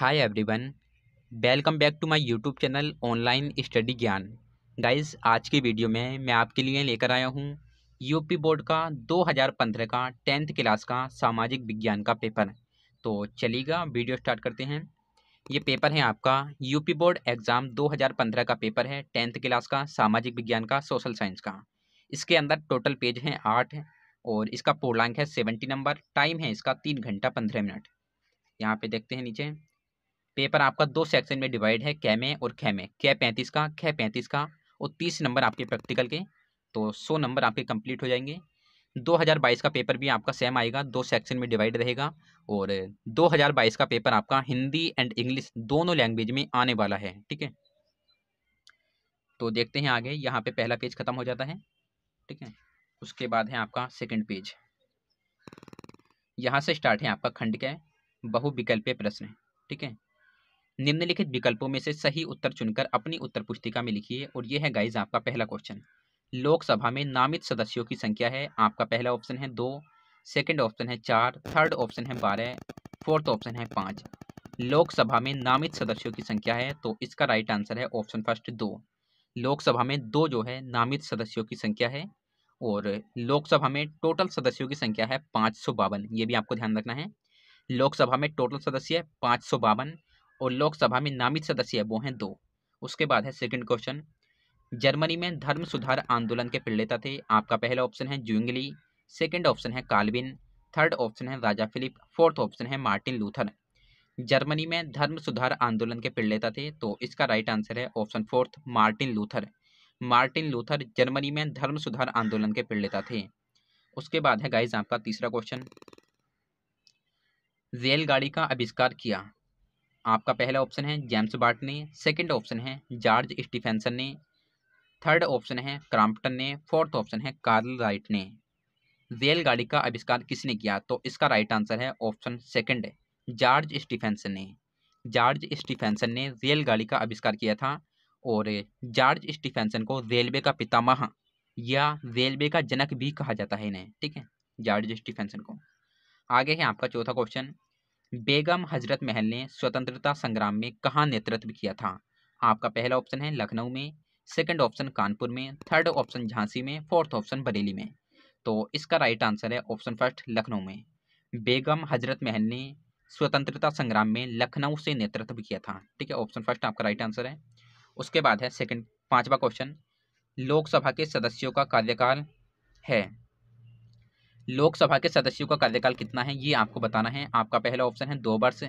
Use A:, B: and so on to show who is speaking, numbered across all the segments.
A: hi everyone welcome back to my YouTube channel online study ज्ञान guys आज की video में मैं आपके लिए लेकर आया हूँ यूपी बोर्ड का 2015 का टेंथ क्लास का सामाजिक विज्ञान का पेपर तो चलिएगा वीडियो स्टार्ट करते हैं ये पेपर है आपका यूपी बोर्ड एग्ज़ाम 2015 का पेपर है टेंथ क्लास का सामाजिक विज्ञान का सोशल साइंस का इसके अंदर टोटल पेज हैं आठ और इसका पूर्णांक है सेवेंटी नंबर टाइम है इसका तीन घंटा पंद्रह मिनट यहाँ पे देखते हैं नीचे पेपर आपका दो सेक्शन में डिवाइड है कै में और खे में कै पैंतीस का खे पैंतीस का और तीस नंबर आपके प्रैक्टिकल के तो सौ नंबर आपके कंप्लीट हो जाएंगे 2022 का पेपर भी आपका सेम आएगा दो सेक्शन में डिवाइड रहेगा और 2022 का पेपर आपका हिंदी एंड इंग्लिश दोनों लैंग्वेज में आने वाला है ठीक है तो देखते हैं आगे यहाँ पे पहला पेज खत्म हो जाता है ठीक है उसके बाद है आपका सेकंड पेज यहाँ से स्टार्ट है आपका खंड क्या है बहुविकल्पीय प्रश्न ठीक है निम्नलिखित विकल्पों में से सही उत्तर चुनकर अपनी उत्तर पुस्तिका में लिखिए और यह है गाइज आपका पहला क्वेश्चन लोकसभा में नामित सदस्यों की संख्या है आपका पहला ऑप्शन है दो सेकेंड ऑप्शन है चार थर्ड ऑप्शन है बारह फोर्थ ऑप्शन है पाँच लोकसभा में नामित सदस्यों की संख्या है तो इसका राइट आंसर है ऑप्शन फर्स्ट दो लोकसभा में दो जो है नामित सदस्यों की संख्या है और लोकसभा में टोटल सदस्यों की संख्या है पाँच सौ बावन ये भी आपको ध्यान रखना है लोकसभा में टोटल सदस्य पाँच सौ बावन और लोकसभा में नामित सदस्य है वो हैं दो उसके बाद है सेकंड क्वेश्चन जर्मनी में धर्म सुधार आंदोलन के प्रणेता थे आपका पहला ऑप्शन है जुंगली सेकंड ऑप्शन है कालविन थर्ड ऑप्शन है राजा फिलिप फोर्थ ऑप्शन है मार्टिन लूथर जर्मनी में धर्म सुधार आंदोलन के प्रणेता थे तो इसका राइट आंसर है option fourth Martin Luther Martin Luther Germany में धर्म सुधार आंदोलन के प्रणेता थे उसके बाद है गाइज आपका तीसरा क्वेश्चन रेलगाड़ी का आविष्कार किया आपका पहला ऑप्शन है जेम्स बार्ट ने सेकेंड ऑप्शन है जॉर्ज स्टीफेंसन ने थर्ड ऑप्शन है क्राम्पटन ने फोर्थ ऑप्शन है कार्ल राइट ने रेलगाड़ी का आविष्कार किसने किया तो इसका राइट आंसर है ऑप्शन सेकंड जॉर्ज स्टीफेंसन ने जॉर्ज स्टीफेंसन ने रेलगाड़ी का आविष्कार किया था और जॉर्ज स्टीफेंसन को रेलवे का पितामह या रेलवे का जनक भी कहा जाता है इन्हें ठीक है जॉर्ज स्टीफेंसन को आगे है आपका चौथा क्वेश्चन बेगम हजरत महल ने स्वतंत्रता संग्राम में कहाँ नेतृत्व किया था आपका पहला ऑप्शन है लखनऊ में सेकंड ऑप्शन कानपुर में थर्ड ऑप्शन झांसी में फोर्थ ऑप्शन बरेली में तो इसका राइट आंसर है ऑप्शन फर्स्ट लखनऊ में बेगम हजरत महल ने स्वतंत्रता संग्राम में लखनऊ से नेतृत्व किया था ठीक है ऑप्शन फर्स्ट आपका राइट आंसर है उसके बाद है सेकंड पांचवा क्वेश्चन लोकसभा के सदस्यों का कार्यकाल है लोकसभा के सदस्यों का कार्यकाल कितना है ये आपको बताना है आपका पहला ऑप्शन है दो वर्ष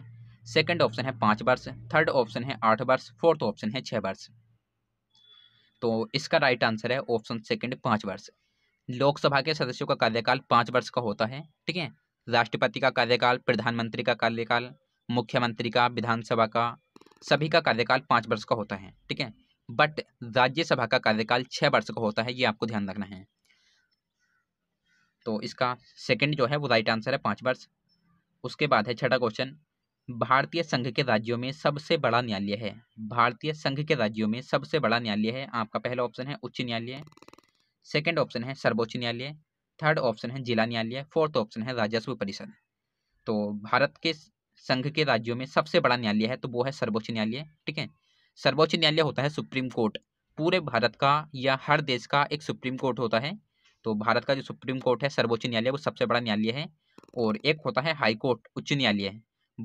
A: सेकंड ऑप्शन है पाँच वर्ष थर्ड ऑप्शन है आठ वर्ष फोर्थ ऑप्शन है छः वर्ष तो इसका राइट आंसर है ऑप्शन सेकंड पाँच वर्ष लोकसभा के सदस्यों का कार्यकाल पाँच वर्ष का होता है ठीक है राष्ट्रपति का कार्यकाल प्रधानमंत्री का कार्यकाल मुख्यमंत्री का विधानसभा का सभी का कार्यकाल पाँच वर्ष का होता है ठीक है बट राज्यसभा का कार्यकाल छः वर्ष का होता है ये आपको ध्यान रखना है तो इसका सेकंड जो है वो राइट आंसर है पाँच वर्ष उसके बाद है छठा क्वेश्चन भारतीय संघ के राज्यों में सबसे बड़ा न्यायालय है भारतीय संघ के राज्यों में सबसे बड़ा न्यायालय है आपका पहला ऑप्शन है उच्च न्यायालय सेकेंड ऑप्शन है सर्वोच्च न्यायालय थर्ड ऑप्शन है जिला न्यायालय फोर्थ ऑप्शन है राजस्व परिषद तो भारत के संघ के राज्यों में सबसे बड़ा न्यायालय है तो वो है सर्वोच्च न्यायालय ठीक है सर्वोच्च न्यायालय होता है सुप्रीम कोर्ट पूरे भारत का या हर देश का एक सुप्रीम कोर्ट होता है तो भारत का जो सुप्रीम कोर्ट है सर्वोच्च न्यायालय वो सबसे बड़ा न्यायालय है और एक होता है हाई कोर्ट उच्च न्यायालय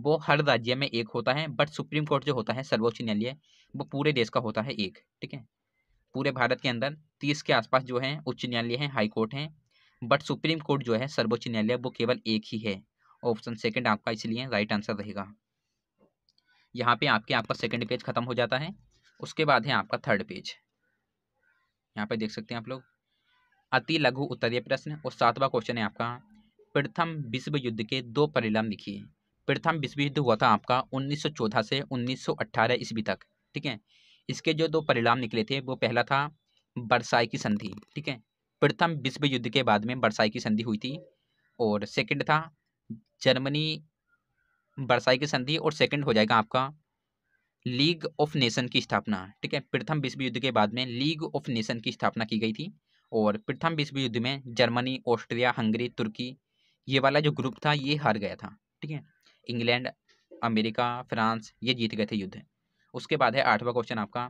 A: वो हर राज्य में एक होता है बट सुप्रीम कोर्ट जो होता है सर्वोच्च न्यायालय वो पूरे देश का होता है एक ठीक है पूरे भारत के अंदर तीस के आसपास जो है उच्च न्यायालय है हाई कोर्ट है बट सुप्रीम कोर्ट जो है सर्वोच्च न्यायालय वो केवल एक ही है ऑप्शन सेकंड आपका इसलिए राइट आंसर रहेगा यहाँ पे आपके आपका सेकंड पेज खत्म हो जाता है उसके बाद है आपका थर्ड पेज यहाँ पे देख सकते हैं आप लोग अति लघु उत्तरीय प्रश्न और सातवां क्वेश्चन है आपका प्रथम विश्व युद्ध के दो परिणाम लिखिए प्रथम विश्व युद्ध हुआ था आपका 1914 से 1918 ईस्वी तक ठीक है इसके जो दो परिणाम निकले थे वो पहला था बरसाई की संधि ठीक है प्रथम विश्व युद्ध के बाद में बरसाई की संधि हुई थी और सेकंड था जर्मनी बरसाई की संधि और सेकंड हो जाएगा आपका लीग ऑफ नेशन की स्थापना ठीक है प्रथम विश्व युद्ध के बाद में लीग ऑफ नेशन की स्थापना की गई थी और प्रथम विश्व युद्ध में जर्मनी ऑस्ट्रिया हंगरी तुर्की ये वाला जो ग्रुप था ये हार गया था ठीक है इंग्लैंड अमेरिका फ्रांस ये जीत गए थे युद्ध उसके बाद है आठवां क्वेश्चन आपका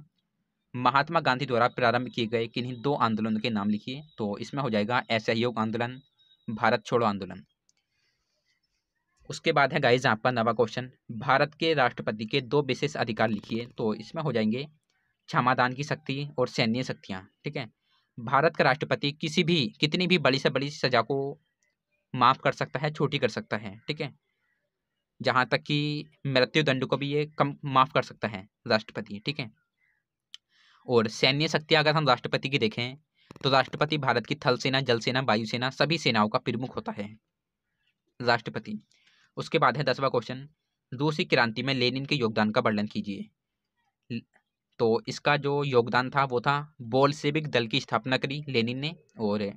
A: महात्मा गांधी द्वारा प्रारंभ किए गए किन्हीं दो आंदोलन के नाम लिखिए तो इसमें हो जाएगा असहयोग आंदोलन भारत छोड़ो आंदोलन उसके बाद है गाइज आपका नवा क्वेश्चन भारत के राष्ट्रपति के दो विशेष अधिकार लिखिए तो इसमें हो जाएंगे क्षमादान की शक्ति और सैन्य शक्तियाँ ठीक है भारत का राष्ट्रपति किसी भी कितनी भी बड़ी से बड़ी सजा को माफ़ कर सकता है छोटी कर सकता है ठीक है जहाँ तक कि मृत्यु दंड को भी ये कम माफ़ कर सकता है राष्ट्रपति ठीक है और सैन्य शक्ति अगर हम राष्ट्रपति की देखें तो राष्ट्रपति भारत की थल सेना जल सेना वायुसेना सभी सेनाओं का प्रमुख होता है राष्ट्रपति उसके बाद है दसवा क्वेश्चन रूसी क्रांति में लेनिन के योगदान का वर्णन कीजिए तो इसका जो योगदान था वो था बोलसेविक दल की स्थापना करी लेनिन ने और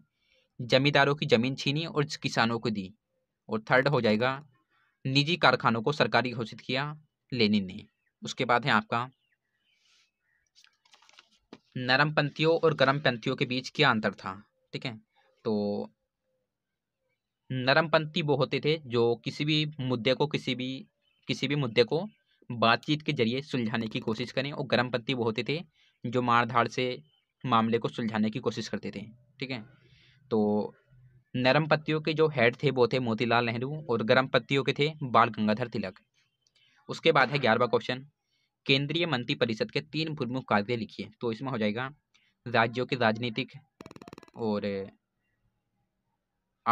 A: जमींदारों की जमीन छीनी और किसानों को दी और थर्ड हो जाएगा निजी कारखानों को सरकारी घोषित किया लेनिन ने उसके बाद है आपका नरम पंथियों और गर्म पंथियों के बीच क्या अंतर था ठीक है तो नरमपंथी वो होते थे जो किसी भी मुद्दे को किसी भी किसी भी मुद्दे को बातचीत के जरिए सुलझाने की कोशिश करें और गर्मपंथी वो होते थे जो मारधाड़ से मामले को सुलझाने की कोशिश करते थे ठीक है तो नरम पत्तियों के जो हेड थे वो थे मोतीलाल नेहरू और गर्म पत्तियों के थे बाल गंगाधर तिलक उसके बाद है ग्यारहवा क्वेश्चन केंद्रीय मंत्री परिषद के तीन प्रमुख कार्य लिखिए तो इसमें हो जाएगा राज्यों के राजनीतिक और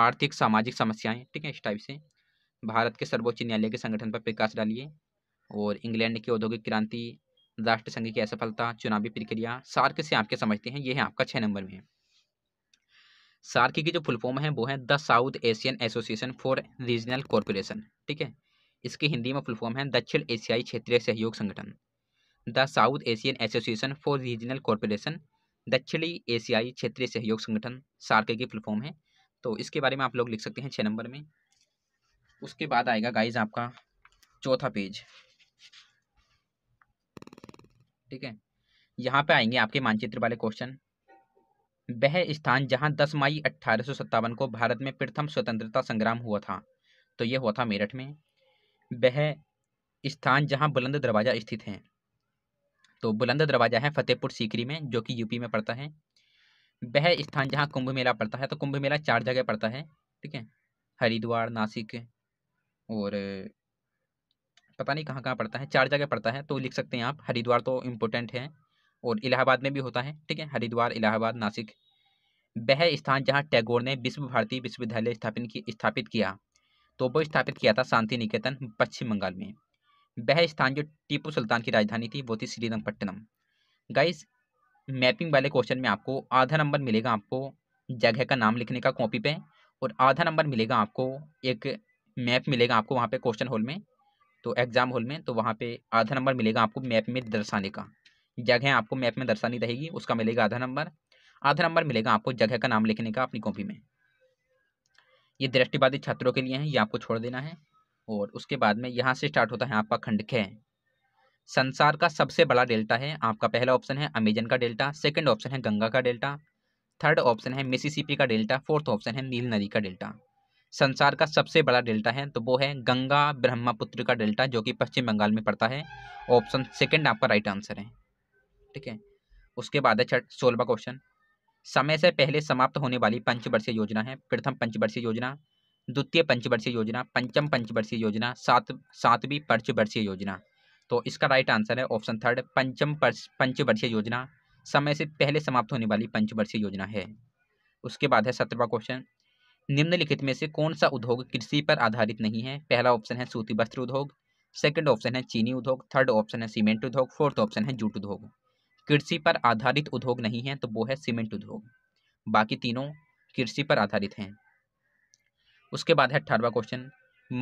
A: आर्थिक सामाजिक समस्याएं ठीक है इस टाइप से भारत के सर्वोच्च न्यायालय के संगठन पर प्रकाश डालिए और इंग्लैंड की औद्योगिक क्रांति राष्ट्र संघ की असफलता चुनावी प्रक्रिया सार्क से आपके समझते हैं ये है आपका छः नंबर में है सार्क की जो फुलफॉर्म है वो है the South Asian association for regional corporation ठीक है इसकी हिंदी में फुलफॉर्म है दक्षिण एशियाई क्षेत्रीय सहयोग संगठन the South Asian association for regional corporation दक्षिणी एशियाई क्षेत्रीय सहयोग संगठन सार्क की फुलफॉर्म है तो इसके बारे में आप लोग लिख सकते हैं छः नंबर में उसके बाद आएगा गाइज आपका चौथा पेज ठीक है यहाँ पे आएंगे आपके मानचित्र वाले क्वेश्चन वह स्थान जहाँ 10 मई अट्ठारह को भारत में प्रथम स्वतंत्रता संग्राम हुआ था तो यह हुआ था मेरठ में वह स्थान जहाँ बुलंद दरवाज़ा स्थित है तो बुलंद दरवाज़ा है फतेहपुर सीकरी में जो कि यूपी में पड़ता है वह स्थान जहाँ कुंभ मेला पड़ता है तो कुंभ मेला चार जगह पड़ता है ठीक है हरिद्वार नासिक और पता नहीं कहाँ कहाँ पड़ता है चार जगह पड़ता है तो लिख सकते हैं आप हरिद्वार तो इम्पोर्टेंट है और इलाहाबाद में भी होता है ठीक है हरिद्वार इलाहाबाद नासिक वह स्थान जहाँ टैगोर ने विश्व भारती विश्वविद्यालय स्थापित की स्थापित किया तो वो स्थापित किया था शांति निकेतन पश्चिम बंगाल में वह स्थान जो टीपू सुल्तान की राजधानी थी वो थी श्रीरंगपट्टनम गाइस मैपिंग वाले क्वेश्चन में आपको आधा नंबर मिलेगा आपको जगह का नाम लिखने का कॉपी पे और आधा नंबर मिलेगा आपको एक मैप मिलेगा आपको वहाँ पे क्वेश्चन हॉल में तो एग्ज़ाम हॉल में तो वहाँ पे आधा नंबर मिलेगा आपको मैप में दर्शाने का जगह आपको मैप में दर्शानी रहेगी उसका मिलेगा आधा नंबर आधा नंबर मिलेगा आपको जगह का नाम लिखने का अपनी कॉपी में ये दृष्टिवादी छात्रों के लिए है ये आपको छोड़ देना है और उसके बाद में यहाँ से स्टार्ट होता है आपका खंड खे संसार का सबसे बड़ा डेल्टा है आपका पहला ऑप्शन है अमेजन का डेल्टा सेकेंड ऑप्शन है गंगा का डेल्टा थर्ड ऑप्शन है मिसिसिपी का डेल्टा फोर्थ ऑप्शन है नील नदी का डेल्टा संसार का सबसे बड़ा डेल्टा है तो वो है गंगा ब्रह्मपुत्र का डेल्टा जो कि पश्चिम बंगाल में पड़ता है ऑप्शन सेकंड आपका राइट आंसर है ठीक है उसके बाद है छठ सोलवा क्वेश्चन समय से पहले समाप्त होने वाली पंचवर्षीय योजना है प्रथम पंचवर्षीय योजना द्वितीय पंचवर्षीय योजना पंचम पंचवर्षीय योजना सात सातवीं पंचवर्षीय योजना तो इसका राइट आंसर है ऑप्शन थर्ड पंचम पंचवर्षीय योजना समय से पहले समाप्त होने वाली पंचवर्षीय योजना है उसके बाद है सत्रवा क्वेश्चन निम्नलिखित में से कौन सा उद्योग कृषि पर आधारित नहीं है पहला ऑप्शन है सूती वस्त्र उद्योग सेकंड ऑप्शन है चीनी उद्योग थर्ड ऑप्शन है सीमेंट उद्योग फोर्थ ऑप्शन है जूट उद्योग कृषि पर आधारित उद्योग नहीं है तो वो है सीमेंट उद्योग बाकी तीनों कृषि पर आधारित हैं उसके बाद है अठारवा क्वेश्चन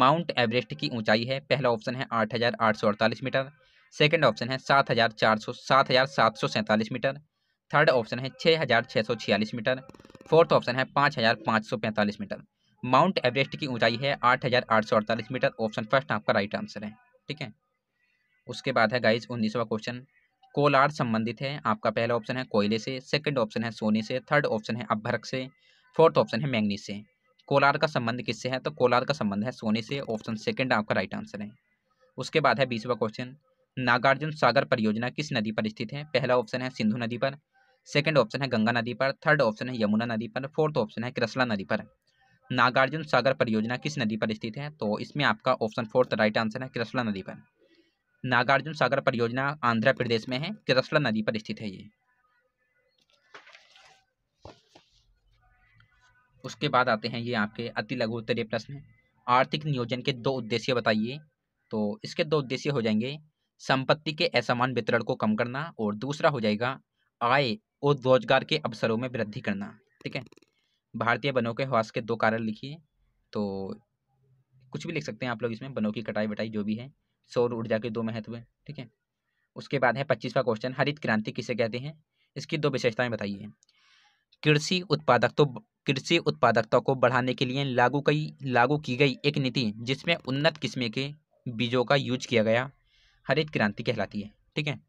A: माउंट एवरेस्ट की ऊंचाई है पहला ऑप्शन है आठ हज़ार आठ सौ अड़तालीस मीटर सेकेंड ऑप्शन है सात हज़ार चार सौ सात हज़ार सात सौ सैंतालीस मीटर थर्ड ऑप्शन है छः हज़ार छः सौ छियालीस मीटर फोर्थ ऑप्शन है पाँच हज़ार पाँच सौ पैंतालीस मीटर माउंट एवरेस्ट की ऊंचाई है आठ हज़ार आठ सौ अड़तालीस मीटर ऑप्शन फर्स्ट आपका राइट आंसर है ठीक है उसके बाद है गाइज उन्नीसवा क्वेश्चन कोलार संबंधित है आपका पहला ऑप्शन है कोयले से सेकेंड ऑप्शन है सोने से थर्ड ऑप्शन है अभरक से फोर्थ ऑप्शन है मैंगनी से कोलार का संबंध किससे है तो कोलार का संबंध है सोने से ऑप्शन सेकेंड आपका राइट आंसर है उसके बाद है बीसवा क्वेश्चन नागार्जुन सागर परियोजना किस नदी पर स्थित है पहला ऑप्शन है सिंधु नदी पर सेकंड ऑप्शन है गंगा नदी पर थर्ड ऑप्शन है यमुना नदी पर फोर्थ ऑप्शन है क्रसला नदी पर नागार्जुन सागर परियोजना किस नदी पर स्थित है तो इसमें आपका ऑप्शन फोर्थ राइट आंसर है कृसला नदी पर नागार्जुन सागर परियोजना आंध्र प्रदेश में है कृसला नदी पर स्थित है ये उसके बाद आते हैं ये आपके अति लघु उत्तरीय प्रश्न आर्थिक नियोजन के दो उद्देश्य बताइए तो इसके दो उद्देश्य हो जाएंगे संपत्ति के असमान वितरण को कम करना और दूसरा हो जाएगा आय और रोजगार के अवसरों में वृद्धि करना ठीक है भारतीय वनों के हवास के दो कारण लिखिए तो कुछ भी लिख सकते हैं आप लोग इसमें वनों की कटाई बटाई जो भी है सौर ऊर्जा के दो महत्व है ठीक है उसके बाद है पच्चीसवा क्वेश्चन हरित क्रांति किसे कहते हैं इसकी दो विशेषताएं बताइए कृषि उत्पादक तो कृषि उत्पादकता को बढ़ाने के लिए लागू कई लागू की गई एक नीति जिसमें उन्नत किस्में के बीजों का यूज किया गया हरित क्रांति कहलाती है ठीक है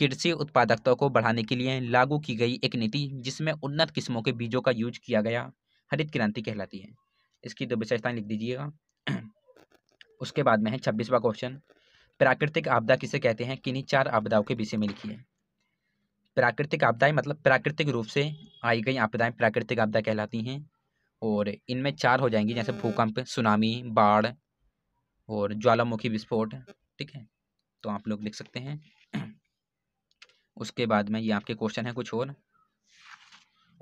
A: कृषि उत्पादकता को बढ़ाने के लिए लागू की गई एक नीति जिसमें उन्नत किस्मों के बीजों का यूज किया गया हरित क्रांति कहलाती है इसकी दो विशेषताएं लिख दीजिएगा उसके बाद में है छब्बीसवा क्वेश्चन प्राकृतिक आपदा किसे कहते हैं किन्हीं चार आपदाओं के विषय में लिखिए प्राकृतिक आपदाएं मतलब प्राकृतिक रूप से आई गई आपदाएं प्राकृतिक आपदा कहलाती हैं और इनमें चार हो जाएंगी जैसे भूकंप सुनामी बाढ़ और ज्वालामुखी विस्फोट ठीक है तो आप लोग लिख सकते हैं उसके बाद में ये आपके क्वेश्चन है कुछ और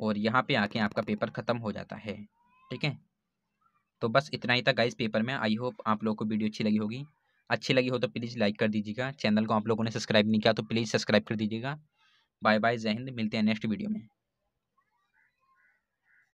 A: और यहाँ पे आके आपका पेपर ख़त्म हो जाता है ठीक है तो बस इतना ही था गाइस पेपर में आई होप आप लोगों को वीडियो अच्छी लगी होगी अच्छी लगी हो तो प्लीज़ लाइक कर दीजिएगा चैनल को आप लोगों ने सब्सक्राइब नहीं किया तो प्लीज़ सब्सक्राइब कर दीजिएगा बाय बाय जय हिंद मिलते हैं नेक्स्ट वीडियो में